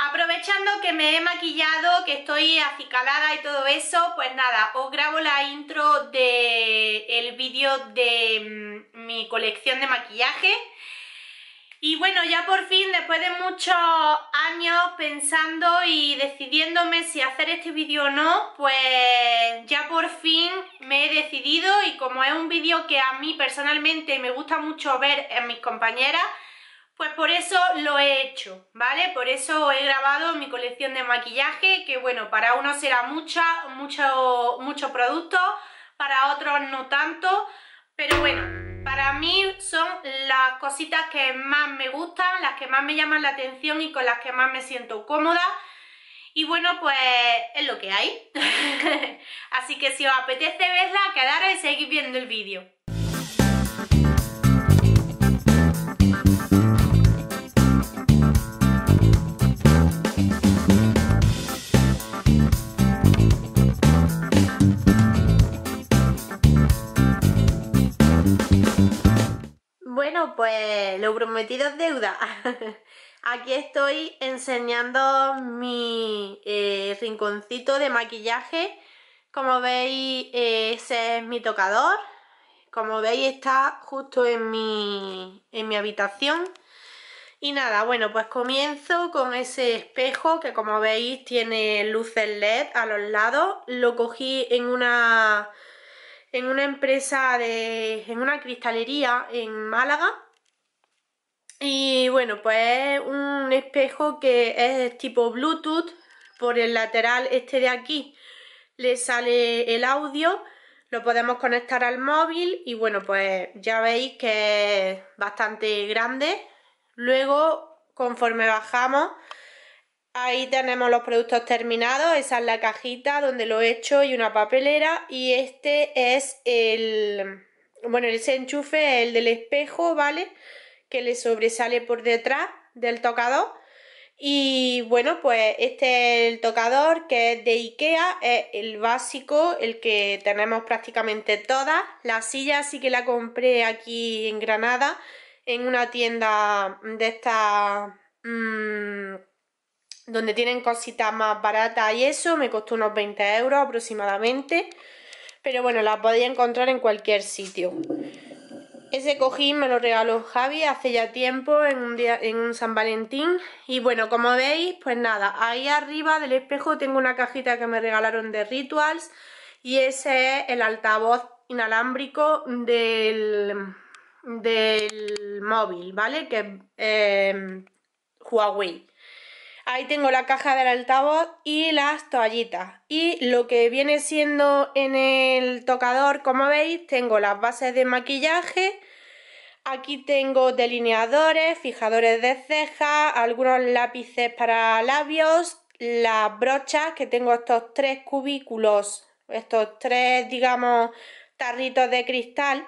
Aprovechando que me he maquillado, que estoy acicalada y todo eso, pues nada, os grabo la intro del vídeo de mm, mi colección de maquillaje. Y bueno, ya por fin, después de muchos años pensando y decidiéndome si hacer este vídeo o no, pues ya por fin me he decidido y como es un vídeo que a mí personalmente me gusta mucho ver en mis compañeras, pues por eso lo he hecho, ¿vale? Por eso he grabado mi colección de maquillaje, que bueno, para unos será mucha, mucho, mucho producto, para otros no tanto, pero bueno, para mí son las cositas que más me gustan, las que más me llaman la atención y con las que más me siento cómoda. Y bueno, pues es lo que hay. Así que si os apetece verla, quedaros y seguir viendo el vídeo. pues lo prometido es deuda. Aquí estoy enseñando mi eh, rinconcito de maquillaje. Como veis, ese es mi tocador. Como veis, está justo en mi, en mi habitación. Y nada, bueno, pues comienzo con ese espejo que como veis tiene luces LED a los lados. Lo cogí en una en una empresa de. en una cristalería en Málaga. Y bueno, pues es un espejo que es tipo Bluetooth. Por el lateral este de aquí le sale el audio. Lo podemos conectar al móvil y bueno, pues ya veis que es bastante grande. Luego, conforme bajamos, Ahí tenemos los productos terminados, esa es la cajita donde lo he hecho y una papelera y este es el, bueno, ese enchufe es el del espejo, ¿vale? Que le sobresale por detrás del tocador y bueno, pues este es el tocador que es de Ikea, es el básico, el que tenemos prácticamente todas. La silla sí que la compré aquí en Granada, en una tienda de estas... Mm, donde tienen cositas más baratas y eso, me costó unos 20 euros aproximadamente, pero bueno, la podía encontrar en cualquier sitio. Ese cojín me lo regaló Javi hace ya tiempo, en un, día, en un San Valentín, y bueno, como veis, pues nada, ahí arriba del espejo tengo una cajita que me regalaron de Rituals, y ese es el altavoz inalámbrico del, del móvil, ¿vale? Que es eh, Huawei. Ahí tengo la caja del altavoz y las toallitas. Y lo que viene siendo en el tocador, como veis, tengo las bases de maquillaje. Aquí tengo delineadores, fijadores de cejas, algunos lápices para labios, las brochas, que tengo estos tres cubículos, estos tres, digamos, tarritos de cristal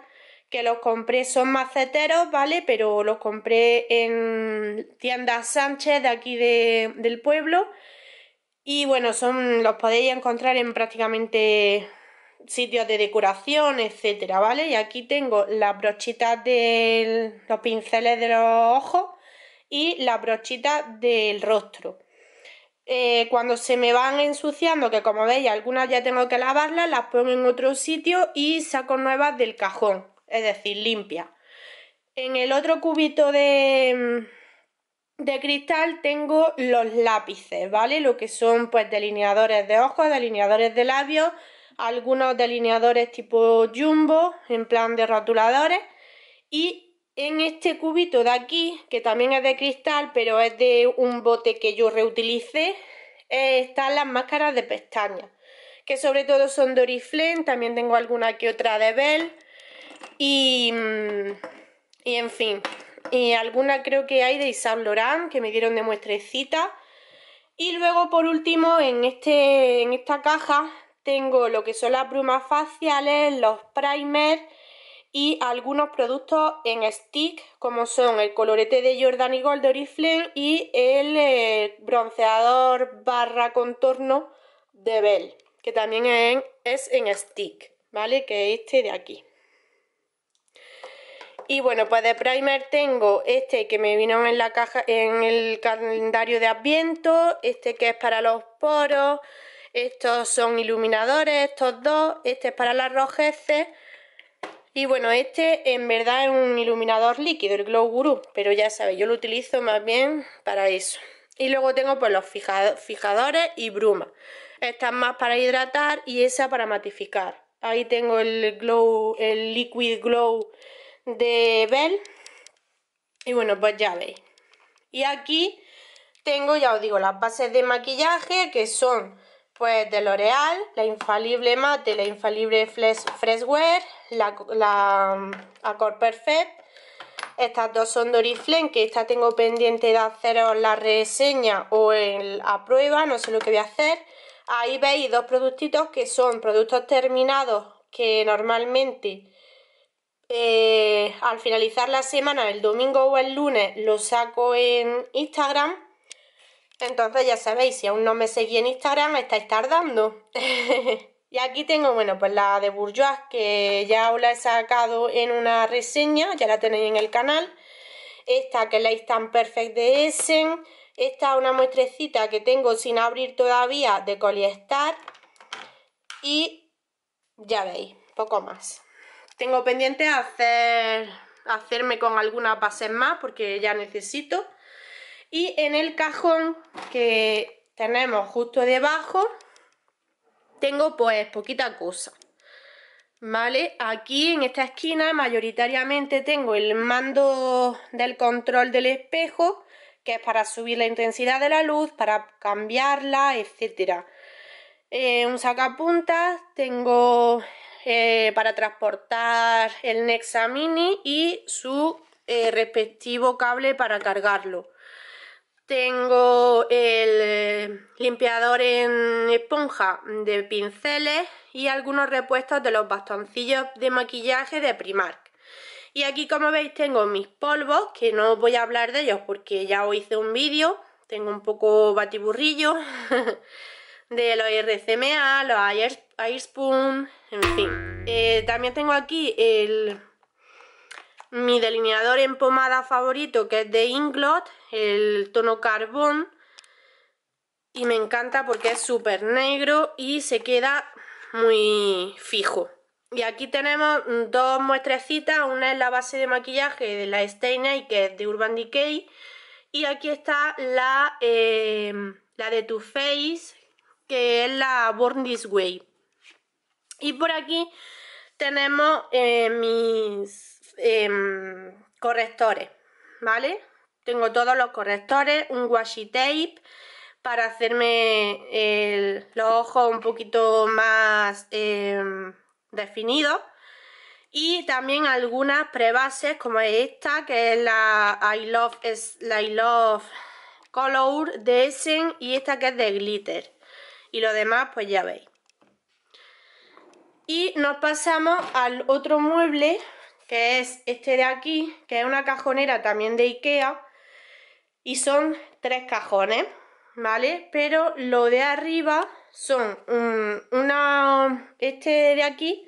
que los compré, son maceteros, ¿vale? Pero los compré en tiendas Sánchez de aquí del pueblo. Y bueno, son, los podéis encontrar en prácticamente sitios de decoración, etcétera, ¿vale? Y aquí tengo las brochitas de los pinceles de los ojos y las brochitas del rostro. Eh, cuando se me van ensuciando, que como veis algunas ya tengo que lavarlas, las pongo en otro sitio y saco nuevas del cajón es decir, limpia. En el otro cubito de, mm, de cristal tengo los lápices, ¿vale? Lo que son pues delineadores de ojos, delineadores de labios, algunos delineadores tipo jumbo, en plan de rotuladores. Y en este cubito de aquí, que también es de cristal, pero es de un bote que yo reutilicé, eh, están las máscaras de pestañas, que sobre todo son de Oriflame, también tengo alguna que otra de Bell Mm, y, en fin, y alguna creo que hay de Isabel Laurent que me dieron de muestrecita. Y luego por último en, este, en esta caja tengo lo que son las brumas faciales, los primers y algunos productos en stick como son el colorete de Jordan y Gold de Oriflame y el eh, bronceador barra contorno de Bell que también es en stick, ¿vale? Que es este de aquí. Y bueno, pues de primer tengo este que me vino en la caja en el calendario de Adviento, este que es para los poros, estos son iluminadores, estos dos, este es para las rojeces. Este. Y bueno, este en verdad es un iluminador líquido, el Glow Guru, pero ya sabéis, yo lo utilizo más bien para eso. Y luego tengo pues los fijadores y bruma. Esta es más para hidratar y esa para matificar. Ahí tengo el glow, el liquid glow de Bell. Y bueno, pues ya veis. Y aquí tengo, ya os digo, las bases de maquillaje que son pues de L'Oreal, la infalible mate, la infalible Fresh, Freshwear, la, la Accord Perfect. Estas dos son de Oriflame, que esta tengo pendiente de haceros la reseña o el, a prueba, no sé lo que voy a hacer. Ahí veis dos productitos que son productos terminados que normalmente eh, al finalizar la semana, el domingo o el lunes, lo saco en Instagram. Entonces ya sabéis, si aún no me seguí en Instagram, estáis tardando. y aquí tengo, bueno, pues la de Bourgeois, que ya os la he sacado en una reseña, ya la tenéis en el canal. Esta que es la Instant Perfect de Essen. Esta es una muestrecita que tengo sin abrir todavía de Coliestar. Y ya veis, poco más. Tengo pendiente hacer, hacerme con algunas bases más porque ya necesito. Y en el cajón que tenemos justo debajo, tengo pues poquita cosa. ¿Vale? Aquí en esta esquina mayoritariamente tengo el mando del control del espejo, que es para subir la intensidad de la luz, para cambiarla, etcétera. Eh, un sacapuntas, tengo eh, para transportar el Nexa Mini y su eh, respectivo cable para cargarlo. Tengo el eh, limpiador en esponja de pinceles y algunos repuestos de los bastoncillos de maquillaje de Primark. Y aquí como veis tengo mis polvos, que no voy a hablar de ellos porque ya os hice un vídeo, tengo un poco batiburrillo de los RCMA, los Air, Airspoon, en fin. Eh, también tengo aquí el, mi delineador en pomada favorito que es de Inglot, el tono carbón. Y me encanta porque es súper negro y se queda muy fijo. Y aquí tenemos dos muestrecitas, una es la base de maquillaje de la y que es de Urban Decay. Y aquí está la, eh, la de Too Faced que es la Born This Way. Y por aquí tenemos eh, mis em, correctores, ¿vale? Tengo todos los correctores, un washi tape para hacerme los ojos un poquito más em, definidos y también algunas prebases como esta que es la I Love, es la I Love Color de Essen y esta que es de Glitter y lo demás pues ya veis. Y nos pasamos al otro mueble que es este de aquí, que es una cajonera también de Ikea y son tres cajones, ¿vale? Pero lo de arriba son este de aquí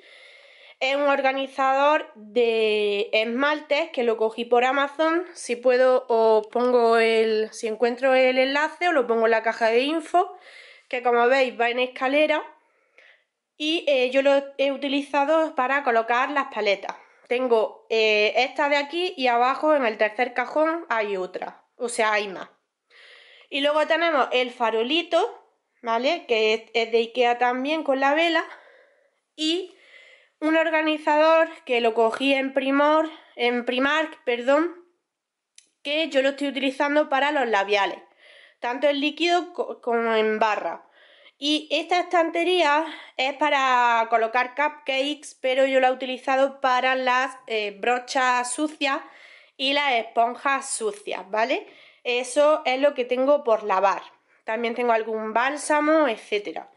es un organizador de esmaltes que lo cogí por Amazon. Si puedo, os pongo el. Si encuentro el enlace, os lo pongo en la caja de info que como veis va en escalera y eh, yo lo he utilizado para colocar las paletas. Tengo eh, esta de aquí y abajo en el tercer cajón hay otra, o sea hay más. Y luego tenemos el farolito, ¿vale? Que es, de Ikea también con la vela y un organizador que lo cogí en Primor, en Primark, perdón, que yo lo estoy utilizando para los labiales tanto en líquido como en barra. Y esta estantería es para colocar cupcakes, pero yo la he utilizado para las eh, brochas sucias y las esponjas sucias, ¿vale? Eso es lo que tengo por lavar. También tengo algún bálsamo, etcétera.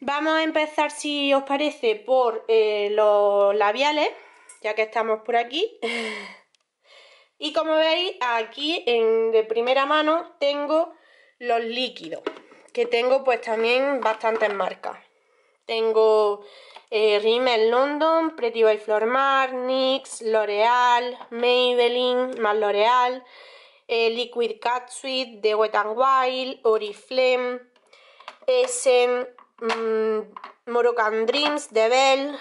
Vamos a empezar, si os parece, por eh, los labiales, ya que estamos por aquí. Y como veis, aquí en, de primera mano tengo los líquidos, que tengo pues también bastantes marcas. Tengo eh, Rimmel London, Pretty Flor Mar, NYX, L'Oreal, Maybelline, más L'Oreal, eh, Liquid Cat Suite, de Wet n Wild, Oriflame, Essen, mm, Moroccan Dreams, de Bell,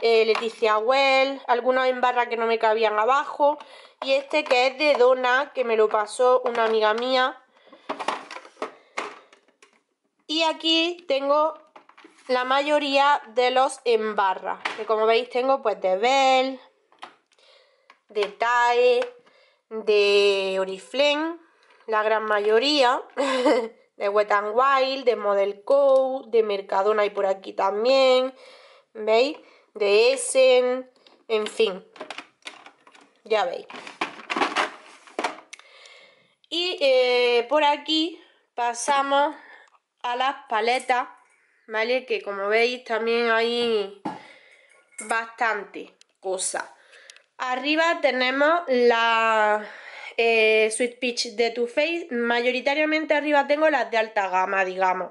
eh, Leticia Well, algunos en barra que no me cabían abajo y este que es de Dona, que me lo pasó una amiga mía. Y aquí tengo la mayoría de los en barra, que como veis tengo pues de Bell, de Tae, de Oriflame, la gran mayoría, de Wet and Wild, de Model Co, de Mercadona y por aquí también, ¿veis? de Essen, en fin. Ya veis. Y eh, por aquí pasamos a las paletas, ¿vale? Que como veis también hay bastante cosa Arriba tenemos la eh, Sweet Peach de Too Faced. Mayoritariamente arriba tengo las de alta gama, digamos.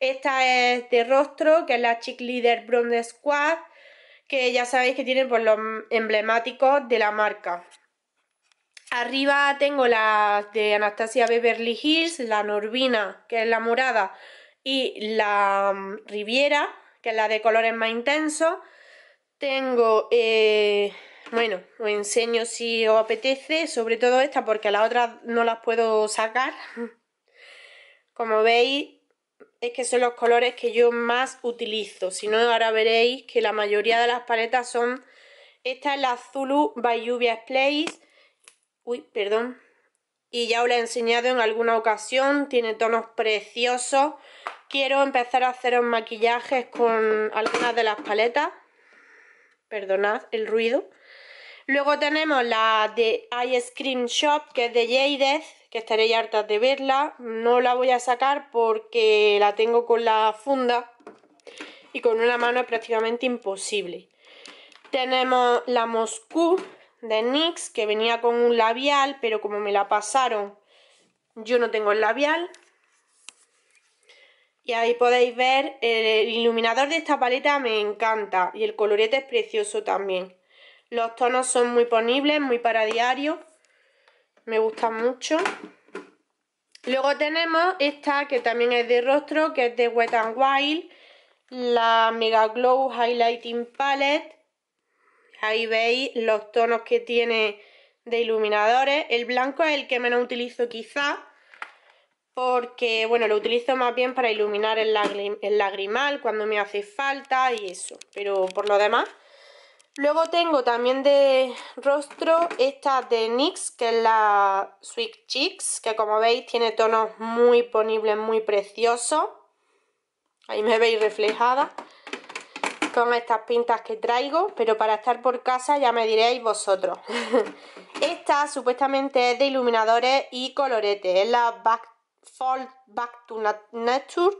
Esta es de rostro, que es la Chick Leader Bronze Squad que ya sabéis que tienen por pues, los emblemáticos de la marca. Arriba tengo las de Anastasia Beverly Hills, la Norvina, que es la morada, y la mm, Riviera, que es la de colores más intensos. Tengo, eh, bueno, os enseño si os apetece, sobre todo esta, porque las otras no las puedo sacar. Como veis, es que son los colores que yo más utilizo. Si no, ahora veréis que la mayoría de las paletas son... Esta es la Zulu by Lluvia Place. Uy, perdón. Y ya os la he enseñado en alguna ocasión. Tiene tonos preciosos. Quiero empezar a haceros maquillajes con algunas de las paletas. Perdonad el ruido. Luego tenemos la de Ice Cream Shop, que es de Jadez que estaréis hartas de verla. No la voy a sacar porque la tengo con la funda y con una mano es prácticamente imposible. Tenemos la Moscú de NYX que venía con un labial, pero como me la pasaron, yo no tengo el labial. Y ahí podéis ver, el iluminador de esta paleta me encanta y el colorete es precioso también. Los tonos son muy ponibles, muy para diario me gusta mucho. Luego tenemos esta que también es de rostro, que es de Wet n Wild. La Mega Glow Highlighting Palette. Ahí veis los tonos que tiene de iluminadores. El blanco es el que menos utilizo quizá. Porque, bueno, lo utilizo más bien para iluminar el lagrimal cuando me hace falta y eso. Pero por lo demás, Luego tengo también de rostro esta de NYX, que es la Sweet Cheeks, que como veis tiene tonos muy ponibles, muy preciosos. Ahí me veis reflejada con estas pintas que traigo, pero para estar por casa ya me diréis vosotros. Esta supuestamente es de iluminadores y coloretes, es la Back, Fall Back to Nature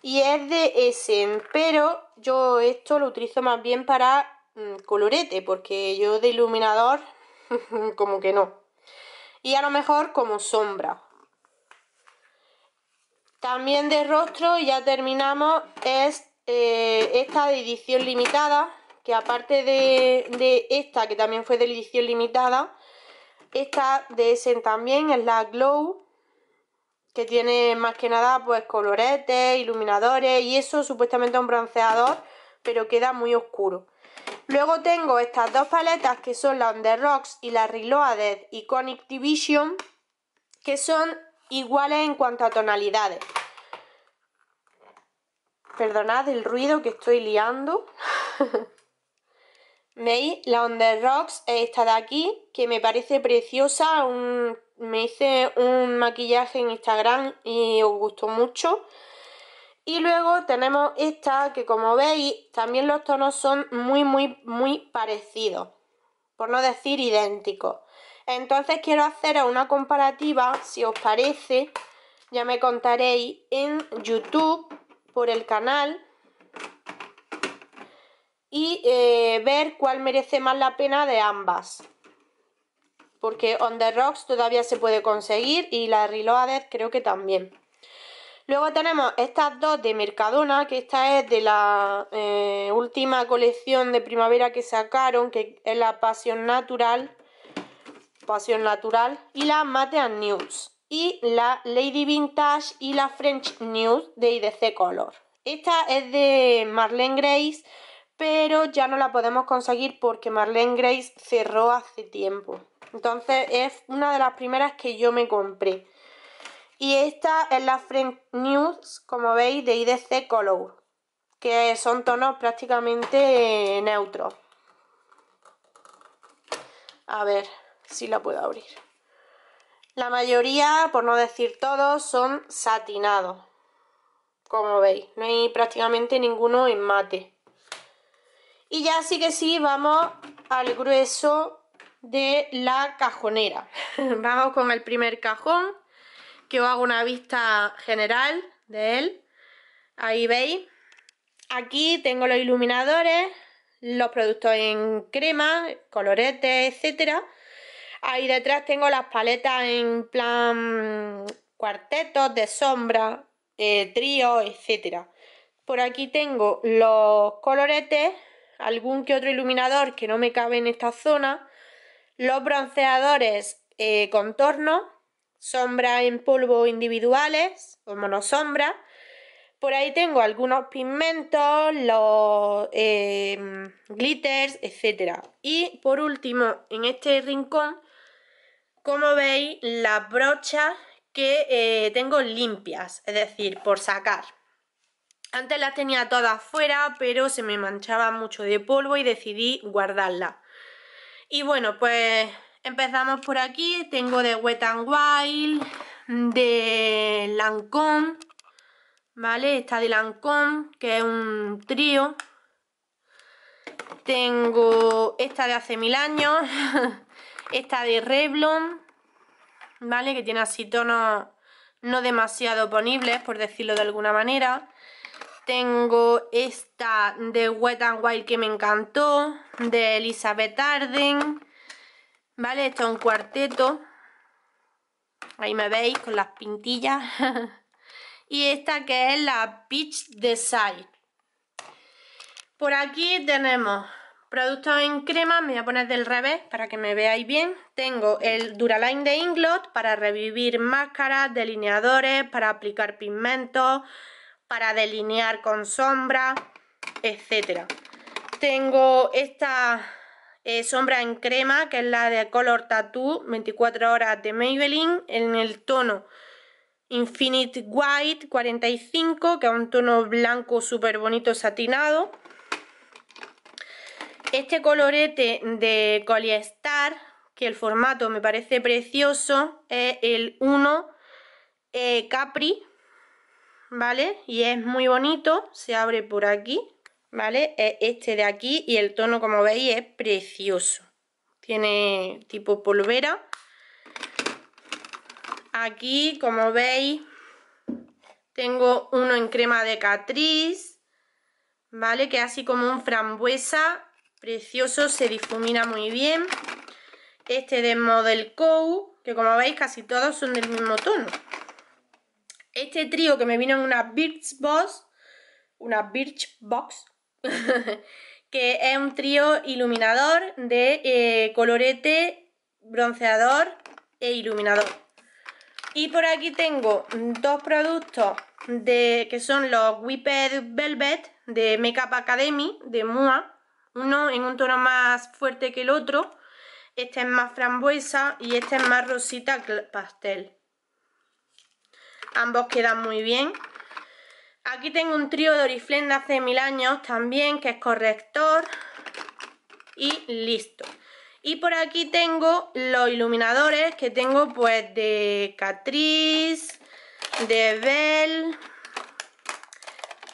y es de Essen, pero yo esto lo utilizo más bien para Mm, colorete, porque yo de iluminador como que no. Y a lo mejor como sombra. También de rostro, ya terminamos, es eh, esta de edición limitada, que aparte de, esta, que también fue de edición limitada, esta de ese también es la Glow, que tiene más que nada pues coloretes, iluminadores y eso supuestamente un bronceador, pero queda muy oscuro. Luego tengo estas dos paletas que son la On The Rocks y la Reloaded Iconic Division que son iguales en cuanto a tonalidades. Perdonad el ruido que estoy liando. ¿Veis? La On The Rocks es esta de aquí que me parece preciosa. me hice un maquillaje en Instagram y os gustó mucho. Y luego tenemos esta que como veis también los tonos son muy muy muy parecidos, por no decir idénticos. Entonces quiero hacer una comparativa, si os parece, ya me contaréis en YouTube por el canal y eh, ver cuál merece más la pena de ambas. Porque On The Rocks todavía se puede conseguir y la Reloaded creo que también. Luego tenemos estas dos de Mercadona, que esta es de la eh, última colección de primavera que sacaron, que es la Pasión Natural. Pasión Natural. Y la Mate News. Y la Lady Vintage y la French News de IDC Color. Esta es de Marlene Grace, pero ya no la podemos conseguir porque Marlene Grace cerró hace tiempo. Entonces es una de las primeras que yo me compré. Y esta es la French News, como veis, de IDC Color, que son tonos prácticamente neutros. A ver si la puedo abrir. La mayoría, por no decir todos, son satinados. Como veis, no hay prácticamente ninguno en mate. Y ya sí que sí, vamos al grueso de la cajonera. vamos con el primer cajón yo hago una vista general de él. Ahí veis. Aquí tengo los iluminadores, los productos en crema, coloretes, etcétera. Ahí detrás tengo las paletas en plan cuartetos de sombra, eh, tríos, etcétera. Por aquí tengo los coloretes, algún que otro iluminador que no me cabe en esta zona, los bronceadores eh, contorno sombras en polvo individuales o monosombras. Por ahí tengo algunos pigmentos, los eh, glitters, etc. Y por último, en este rincón, como veis, las brochas que eh, tengo limpias, es decir, por sacar. Antes las tenía todas fuera, pero se me manchaba mucho de polvo y decidí guardarla Y bueno, pues Empezamos por aquí, tengo de Wet and Wild, de Lancôme, ¿vale? Esta de Lancôme, que es un trío. Tengo esta de hace mil años, esta de Revlon, ¿vale? Que tiene así tonos no demasiado ponibles, por decirlo de alguna manera. Tengo esta de Wet and Wild que me encantó, de Elizabeth Arden. Vale, esto es un cuarteto. Ahí me veis con las pintillas. y esta que es la Peach Design. Por aquí tenemos productos en crema, me voy a poner del revés para que me veáis bien. Tengo el Duraline de Inglot para revivir máscaras, delineadores, para aplicar pigmentos, para delinear con sombra, etc. Tengo esta eh, sombra en crema, que es la de Color Tattoo 24 horas de Maybelline, en el tono Infinite White 45, que es un tono blanco súper bonito satinado. Este colorete de Coliestar, que el formato me parece precioso, es el 1 eh, Capri, ¿vale? Y es muy bonito, se abre por aquí. ¿vale? Es este de aquí y el tono, como veis, es precioso. Tiene tipo polvera. Aquí, como veis, tengo uno en crema de catriz, ¿vale? Que es así como un frambuesa, precioso, se difumina muy bien. Este de Model Co. que como veis casi todos son del mismo tono. Este trío que me vino en una Birch Box, una Birch Box, que es un trío iluminador de eh, colorete, bronceador e iluminador. Y por aquí tengo dos productos de, que son los Whipped Velvet de Makeup Academy de MUA. Uno en un tono más fuerte que el otro. Este es más frambuesa y este es más rosita pastel. Ambos quedan muy bien. Aquí tengo un trío de Oriflame de hace mil años también, que es corrector y listo. Y por aquí tengo los iluminadores que tengo pues de Catrice, de Bell.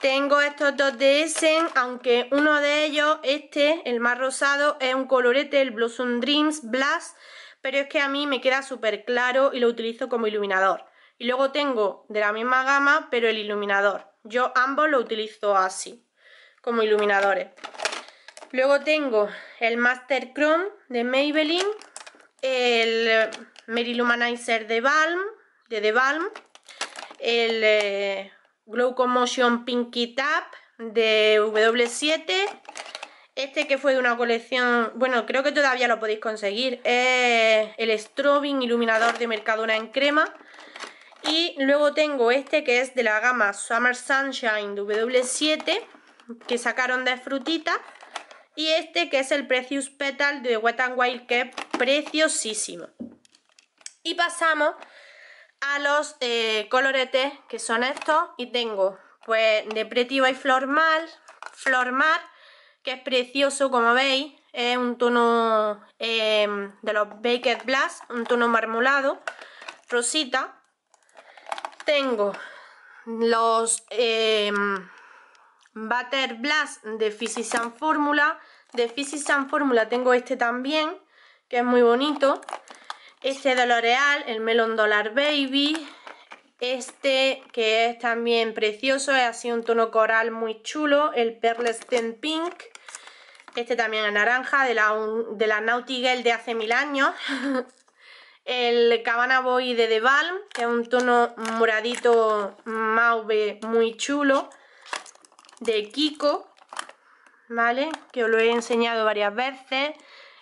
Tengo estos dos de Essen, aunque uno de ellos, este, el más rosado, es un colorete, el Blossom Dreams Blast, pero es que a mí me queda súper claro y lo utilizo como iluminador. Y luego tengo de la misma gama, pero el iluminador. Yo ambos lo utilizo así, como iluminadores. Luego tengo el Master Chrome de Maybelline, el eh, Mary de Balm, de The Balm, el eh, Glow Commotion Pinky Tap de W7, este que fue de una colección, bueno, creo que todavía lo podéis conseguir, es el Strobing Iluminador de Mercadona en Crema, y luego tengo este que es de la gama Summer Sunshine W7 que sacaron de frutita. Y este que es el Precious Petal de Wet n Wild que es preciosísimo. Y pasamos a los eh, coloretes que son estos. Y tengo pues de Pretty Mar, Flor Mar, que es precioso como veis. Es un tono eh, de los Baked Blast, un tono marmolado, rosita tengo los em, Butter Blast de and Fórmula, De and Fórmula tengo este también, que es muy bonito. Este de L'Oreal, el Melon Dollar Baby. Este que es también precioso, es así un tono coral muy chulo, el Pearl Stem Pink. Este también es naranja, de la, de la Naughty de hace mil años. el Cabana Boy de The que es un tono moradito mauve muy chulo, de Kiko, ¿vale? Que os lo he enseñado varias veces.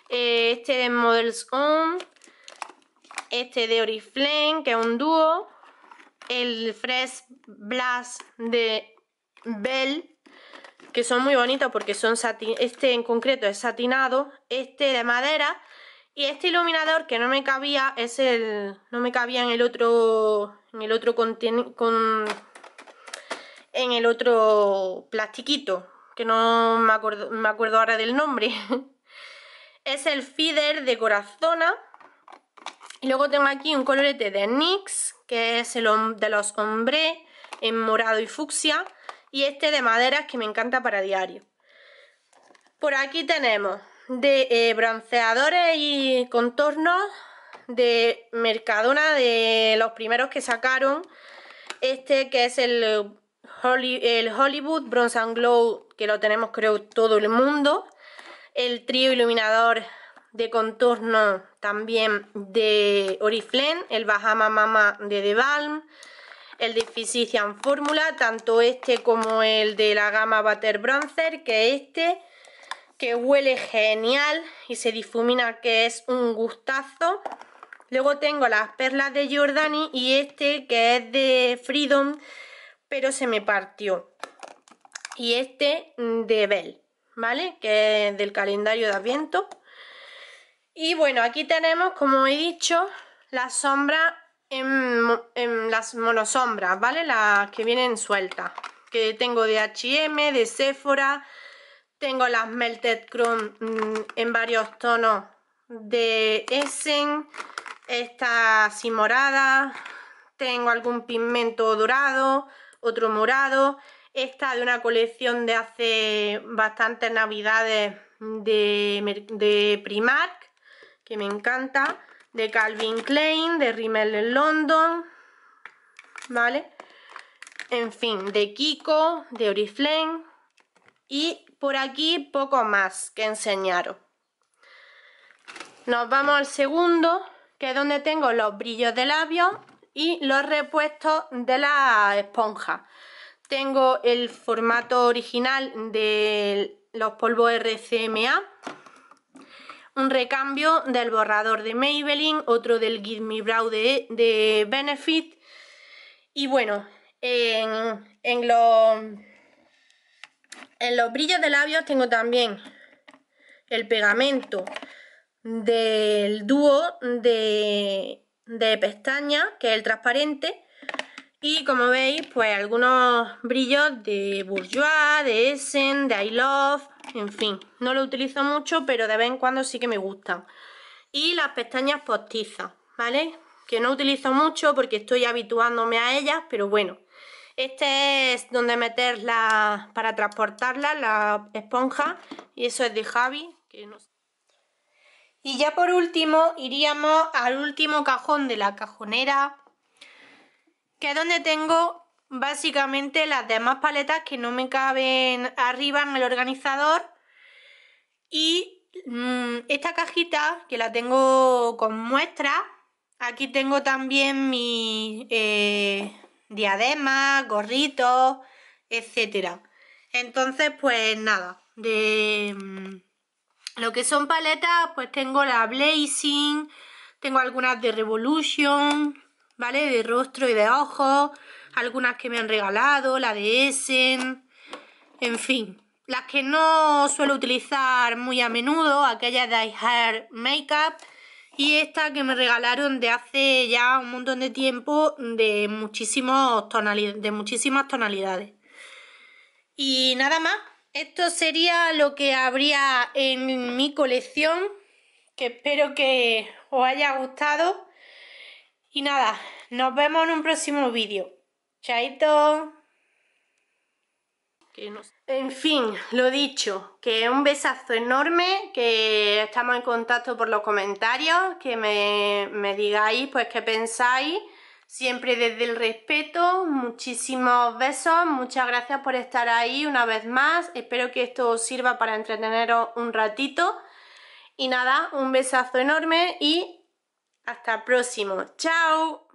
Eh, este de Models Home, este de Oriflame, que es un dúo, el Fresh Blast de Bell, que son muy bonitos porque son este en concreto es satinado, este de madera y este iluminador que no me cabía es el... No me cabía en el otro... En el otro con, En el otro plastiquito. Que no me acuerdo, me acuerdo ahora del nombre. es el feeder de corazona. Y luego tengo aquí un colorete de NYX, que es el de los hombres, en morado y fucsia. Y este de maderas que me encanta para diario. Por aquí tenemos de eh, bronceadores y contornos de Mercadona, de los primeros que sacaron. Este que es el, el Hollywood Bronze and Glow, que lo tenemos creo todo el mundo. El trío iluminador de contorno también de Oriflame, el Bahama Mama de The Balm, el de Physician Formula, tanto este como el de la gama Butter Bronzer, que este que huele genial y se difumina que es un gustazo. Luego tengo las perlas de jordani y este que es de Freedom, pero se me partió. Y este mm, de Bell, ¿vale? Que es del calendario de Adviento. Y bueno, aquí tenemos, como he dicho, las sombras en, las monosombras, ¿vale? Las que vienen sueltas. Que tengo de H&M, de Sephora, tengo las Melted Chrome mm, en varios tonos de Essen. Esta así morada. Tengo algún pigmento dorado, otro morado. Esta de una colección de hace bastantes navidades de, de Primark, que me encanta. De Calvin Klein, de Rimmel en London. ¿Vale? en fin, de Kiko, de Oriflame y por aquí poco más que enseñaros. Nos vamos al segundo, que es donde tengo los brillos de labios y los repuestos de la esponja. Tengo el formato original de los polvos RCMA, un recambio del borrador de Maybelline, otro del Give Brow de, Benefit. Y bueno, en, en los en los brillos de labios tengo también el pegamento del dúo de, pestañas, que es el transparente. Y como veis, pues algunos brillos de Bourjois, de Essen, de I Love, en fin. No lo utilizo mucho, pero de vez en cuando sí que me gusta. Y las pestañas postizas, ¿vale? Que no utilizo mucho porque estoy habituándome a ellas, pero bueno. Este es donde meter para transportarla, la esponja, y eso es de Javi. Y ya por último iríamos al último cajón de la cajonera, que es donde tengo básicamente las demás paletas que no me caben arriba en el organizador. Y mm, esta cajita, que la tengo con muestra. aquí tengo también mi... Eh, diademas, gorritos, etcétera. Entonces, pues nada, de mm, lo que son paletas, pues tengo la Blazing, tengo algunas de Revolution, ¿vale? De rostro y de ojos, algunas que me han regalado, la de Essen, en fin. Las que no suelo utilizar muy a menudo, aquellas de I Makeup, y esta que me regalaron de hace ya un montón de tiempo de, muchísimos de muchísimas tonalidades. Y nada más, esto sería lo que habría en mi colección, que espero que os haya gustado. Y nada, nos vemos en un próximo vídeo. Chaito. En fin, lo dicho, que un besazo enorme, que estamos en contacto por los comentarios, que me, me digáis pues qué pensáis, siempre desde el respeto, muchísimos besos, muchas gracias por estar ahí una vez más, espero que esto os sirva para entreteneros un ratito y nada, un besazo enorme y hasta el próximo, chao.